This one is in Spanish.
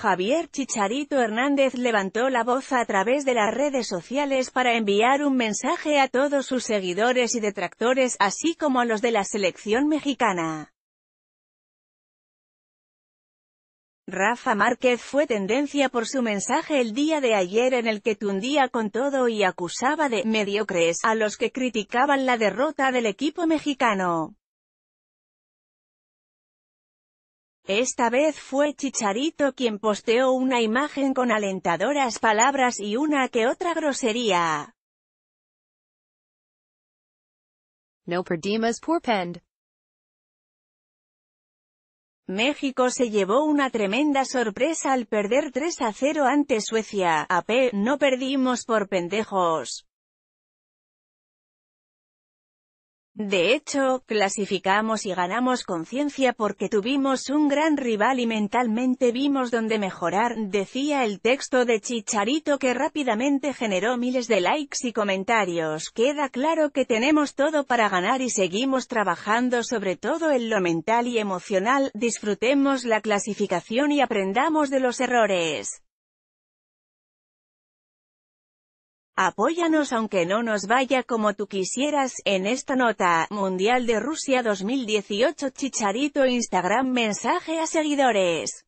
Javier Chicharito Hernández levantó la voz a través de las redes sociales para enviar un mensaje a todos sus seguidores y detractores, así como a los de la selección mexicana. Rafa Márquez fue tendencia por su mensaje el día de ayer en el que tundía con todo y acusaba de «mediocres» a los que criticaban la derrota del equipo mexicano. Esta vez fue Chicharito quien posteó una imagen con alentadoras palabras y una que otra grosería. No perdimos por pend. México se llevó una tremenda sorpresa al perder 3 a 0 ante Suecia. AP, no perdimos por pendejos. De hecho, clasificamos y ganamos conciencia porque tuvimos un gran rival y mentalmente vimos dónde mejorar, decía el texto de Chicharito que rápidamente generó miles de likes y comentarios. Queda claro que tenemos todo para ganar y seguimos trabajando sobre todo en lo mental y emocional, disfrutemos la clasificación y aprendamos de los errores. Apóyanos aunque no nos vaya como tú quisieras, en esta nota, Mundial de Rusia 2018 Chicharito Instagram Mensaje a seguidores